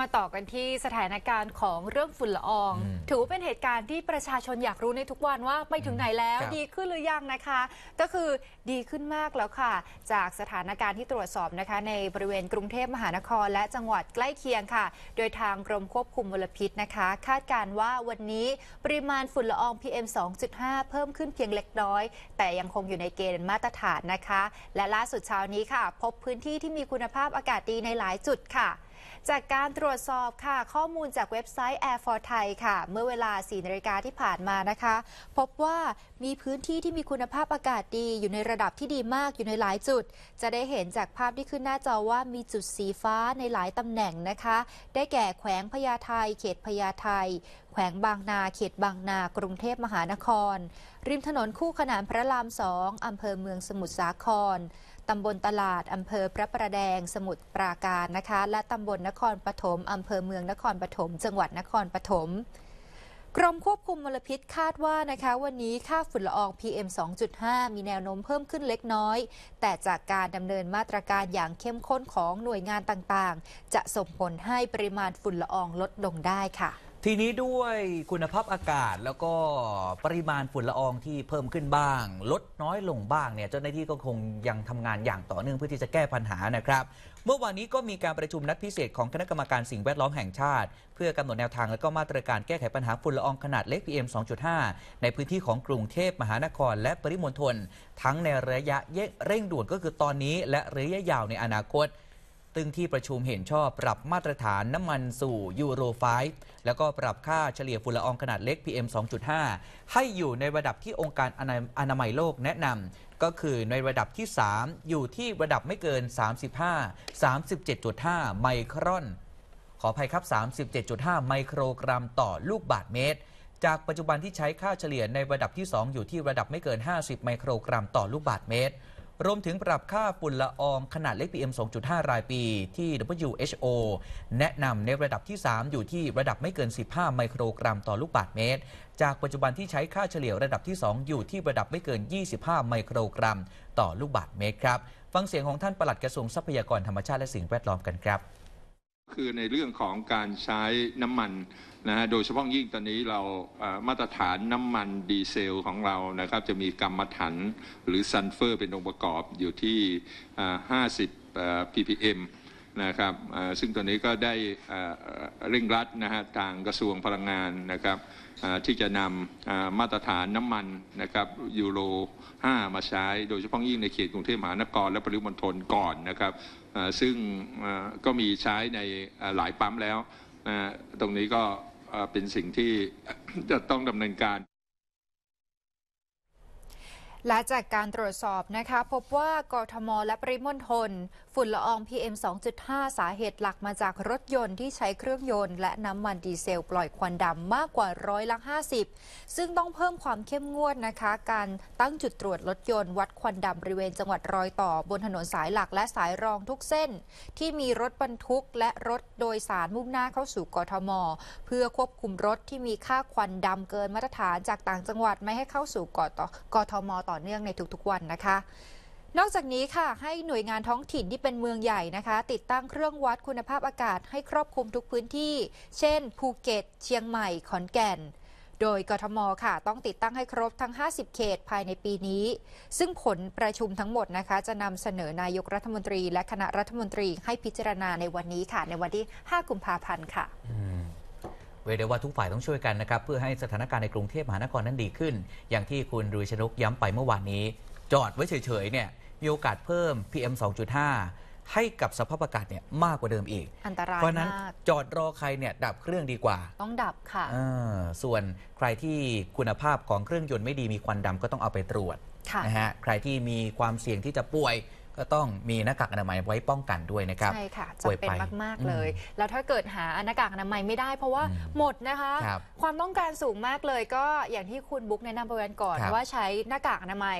มาต่อกันที่สถานการณ์ของเรื่องฝุ่นละออง ถือเป็นเหตุการณ์ที่ประชาชนอยากรู้ในทุกวันว่า ไปถึงไหนแล้ว ดีขึ้นหรือยังนะคะ ก็คือดีขึ้นมากแล้วค่ะ จากสถานการณ์ที่ตรวจสอบนะคะ ในบริเวณกรุงเทพมหานคร และจังหวัดใกล้เคียงค่ะ โดยทางกรมควบคุมมลพิษนะคะ คาดการว่าวันนี้ปริมาณฝุ่นละออง PM 2.5เพิ่มขึ้นเพียงเล็กน้อย แต่ยังคงอยู่ในเกณฑ์มาตรฐานนะคะ และล่าสุดเช้านี้ค่ะ พบพื้นที่ที่มีคุณภาพอากาศดีในหลายจุดค่ะจากการตรวจสอบค่ะข้อมูลจากเว็บไซต์ Air for Thai ค่ะ เมื่อเวลา4นาฬิกาที่ผ่านมานะคะ พบว่ามีพื้นที่ที่มีคุณภาพอากาศดีอยู่ในระดับที่ดีมากอยู่ในหลายจุด จะได้เห็นจากภาพที่ขึ้นหน้าจอว่ามีจุดสีฟ้าในหลายตำแหน่งนะคะ ได้แก่แขวงพญาไทเขตพญาไทแขวงบางนาเขตบางนากรุงเทพมหานคร ริมถนนคู่ขนานพระรามสองอำเภอเมืองสมุทรสาครตำบลตลาด อำเภอพระประแดงสมุทรปราการนะคะ และตำบลนครปฐมอำเภอเมืองนครปฐมจังหวัดนครปฐมกรมควบคุมมลพิษคาดว่านะคะ วันนี้ค่าฝุ่นละออง PM 2.5 มีแนวโน้มเพิ่มขึ้นเล็กน้อย แต่จากการดำเนินมาตรการอย่างเข้มข้นของหน่วยงานต่างๆ จะส่งผลให้ปริมาณฝุ่นละอองลดลงได้ค่ะทีนี้ด้วยคุณภาพอากาศแล้วก็ปริมาณฝุ่นละอองที่เพิ่มขึ้นบ้าง ลดน้อยลงบ้างเนี่ยเจ้าหน้าที่ก็คงยังทำงานอย่างต่อเนื่องเพื่อที่จะแก้ปัญหานะครับ เมื่อวานนี้ก็มีการประชุมนัดพิเศษของคณะกรรมการสิ่งแวดล้อมแห่งชาติเพื่อกำหนดแนวทางและก็มาตรการแก้ไขปัญหาฝุ่นละอองขนาดเล็ก PM 2.5 ในพื้นที่ของกรุงเทพมหานคร และปริมณฑลทั้งในระยะเร่งด่วนก็คือตอนนี้และระยะยาวในอนาคตตึงที่ประชุมเห็นชอบปรับมาตรฐานน้ำมันสู่ยูโร5แล้วก็ปรับค่าเฉลี่ยฝุ่นละอองขนาดเล็ก PM 2.5 ให้อยู่ในระดับที่องค์การอนามัยโลกแนะนำก็คือในระดับที่ 3 อยู่ที่ระดับไม่เกิน 35 37.5 ไมครอน ขออภัยครับ 37.5 ไมโครกรัมต่อลูกบาทเมตร จากปัจจุบันที่ใช้ค่าเฉลี่ยในระดับที่ 2 อยู่ที่ระดับไม่เกิน 50 ไมโครกรัมต่อลูกบาทเมตรรวมถึงปรับค่าฝุ่นละอองขนาดเล็ก PM 2.5 รายปีที่ WHO แนะนำในระดับที่ 3 อยู่ที่ระดับไม่เกิน 15 ไมโครกรัมต่อลูกบาศก์เมตร จากปัจจุบันที่ใช้ค่าเฉลี่ยระดับที่ 2 อยู่ที่ระดับไม่เกิน 25 ไมโครกรัม ต่อลูกบาศก์เมตรครับ ฟังเสียงของท่านปลัดกระทรวงทรัพยากรธรรมชาติและสิ่งแวดล้อมกันครับคือในเรื่องของการใช้น้ำมันนะฮะ โดยเฉพาะยิ่งตอนนี้เรามาตรฐานน้ำมันดีเซลของเรานะครับจะมีกรรมฐานหรือซันเฟอร์เป็นองค์ประกอบอยู่ที่ 50 ppm นะครับซึ่งตอนนี้ก็ได้เร่งรัดนะฮะทางกระทรวงพลังงานนะครับที่จะนำมาตรฐานน้ำมันนะครับยูโร 5 มาใช้ โดยเฉพาะยิ่งในเขตกรุงเทพมหานครและปริมณฑลก่อนนะครับซึ่งก็มีใช้ในหลายปั๊มแล้ว ตรงนี้ก็เป็นสิ่งที่จะต้องดำเนินการและจากการตรวจสอบนะคะ พบว่ากทม และปริมณฑลฝุ่นละออง PM 2.5 สาเหตุหลักมาจากรถยนต์ที่ใช้เครื่องยนต์และน้ำมันดีเซลปล่อยควันดำมากกว่าร้อยละ50 ซึ่งต้องเพิ่มความเข้มงวดนะคะ การตั้งจุดตรวจรถยนต์วัดควันดำบริเวณจังหวัดรอยต่อบนถนนสายหลักและสายรองทุกเส้น ที่มีรถบรรทุกและรถโดยสารมุ่งหน้าเข้าสู่กทม เพื่อควบคุมรถที่มีค่าควันดำเกินมาตรฐาน จากต่างจังหวัดไม่ให้เข้าสู่กทมต่อเนื่องในทุกๆวันนะคะ นอกจากนี้ค่ะให้หน่วยงานท้องถิ่นที่เป็นเมืองใหญ่นะคะ ติดตั้งเครื่องวัดคุณภาพอากาศ ให้ครอบคลุมทุกพื้นที่ เช่น ภูเก็ต เชียงใหม่ ขอนแก่น โดยกทมค่ะ ต้องติดตั้งให้ครบทั้ง50เขตภายในปีนี้ ซึ่งผลประชุมทั้งหมดนะคะ จะนำเสนอนายกรัฐมนตรีและคณะรัฐมนตรีให้พิจารณาในวันนี้ค่ะในวันที่ 5 กุมภาพันธ์ค่ะเวเดว่าทุกฝ่ายต้องช่วยกันนะครับ เพื่อให้สถานการณ์ในกรุงเทพมหานครนั้นดีขึ้น อย่างที่คุณรุยชนกย้ำไปเมื่อวานนี้ จอดไว้เฉยๆเนี่ยมีโอกาสเพิ่ม PM 2.5 ให้กับสภาพอากาศเนี่ยมากกว่าเดิมอีกอันตรายเพราะนั้นจอดรอใครเนี่ยดับเครื่องดีกว่า ต้องดับค่ะ ส่วนใครที่คุณภาพของเครื่องยนต์ไม่ดีมีควันดำก็ต้องเอาไปตรวจะนะฮะใครที่มีความเสี่ยงที่จะป่วยก็ต้องมีหน้ากากอนามัยไว้ป้องกันด้วยนะครับใช่ค่ะจำเป็นมากๆเลย แล้วถ้าเกิดหาหน้ากากอนามัยไม่ได้เพราะว่าหมดนะคะคความต้องการสูงมากเลยก็อย่างที่คุณบุ๊กแนะนำไปวันก่อนว่าใช้หน้ากากอนามัย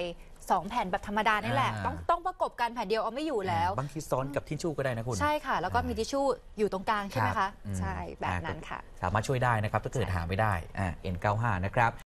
สองแผ่นแบบธรรมดานี่แหละต้องต้องประกบกันแผ่นเดียวเอาไม่อยู่แล้ว บางทีซ้อนกับทิชชู่ก็ได้นะคุณใช่ค่ะแล้วก็มีทิชชู่อยู่ตรงกลางใช่ไหมคะใช่แบบนั้นค่ะ สามารถช่วยได้นะครับถ้าเกิดหาไม่ได้อ้า N95 นะครับ